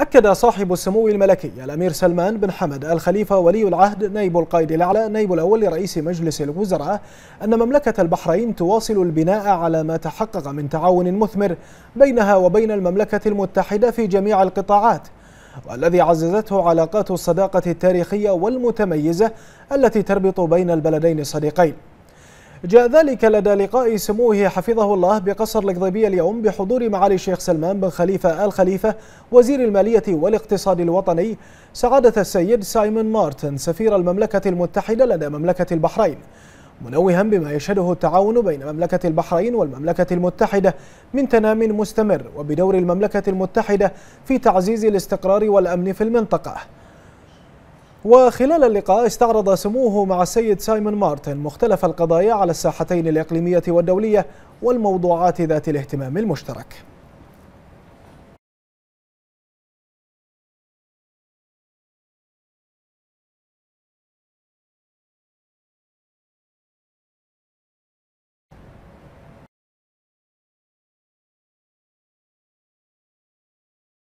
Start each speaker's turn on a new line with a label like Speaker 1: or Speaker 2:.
Speaker 1: أكد صاحب السمو الملكي الأمير سلمان بن حمد الخليفة ولي العهد نائب القائد الأعلى نائب الأول لرئيس مجلس الوزراء أن مملكة البحرين تواصل البناء على ما تحقق من تعاون مثمر بينها وبين المملكة المتحدة في جميع القطاعات والذي عززته علاقات الصداقة التاريخية والمتميزة التي تربط بين البلدين الصديقين جاء ذلك لدى لقاء سموه حفظه الله بقصر القضيبية اليوم بحضور معالي الشيخ سلمان بن خليفة آل خليفة وزير المالية والاقتصاد الوطني سعادة السيد سايمون مارتن سفير المملكة المتحدة لدى مملكة البحرين منوها بما يشهده التعاون بين مملكة البحرين والمملكة المتحدة من تنام مستمر وبدور المملكة المتحدة في تعزيز الاستقرار والأمن في المنطقة وخلال اللقاء استعرض سموه مع السيد سايمون مارتن مختلف القضايا على الساحتين الإقليمية والدولية والموضوعات ذات الاهتمام المشترك